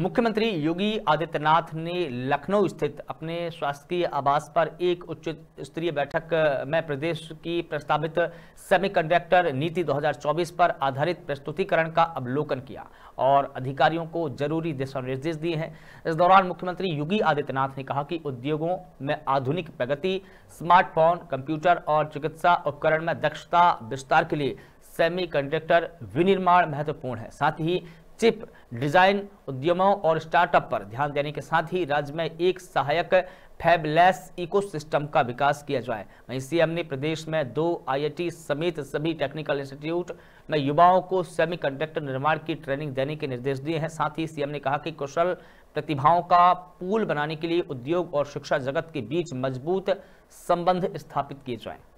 मुख्यमंत्री योगी आदित्यनाथ ने लखनऊ स्थित अपने शासकीय आवास पर एक उच्च स्तरीय बैठक में प्रदेश की प्रस्तावित सेमीकंडक्टर नीति 2024 पर आधारित प्रस्तुतिकरण का अवलोकन किया और अधिकारियों को जरूरी दिशा निर्देश दिए हैं इस दौरान मुख्यमंत्री योगी आदित्यनाथ ने कहा कि उद्योगों में आधुनिक प्रगति स्मार्टफोन कंप्यूटर और चिकित्सा उपकरण में दक्षता विस्तार के लिए सेमीकंडक्टर विनिर्माण महत्वपूर्ण है साथ ही चिप डिजाइन उद्यमों और स्टार्टअप पर ध्यान देने के साथ ही राज्य में एक सहायक फैबलेस इकोसिस्टम का विकास किया जाए वहीं सीएम ने प्रदेश में दो आईआईटी समेत सभी टेक्निकल इंस्टीट्यूट में युवाओं को सेमीकंडक्टर निर्माण की ट्रेनिंग देने के निर्देश दिए हैं साथ ही सीएम ने कहा कि कुशल प्रतिभाओं का पूल बनाने के लिए उद्योग और शिक्षा जगत के बीच मजबूत संबंध स्थापित किए जाएं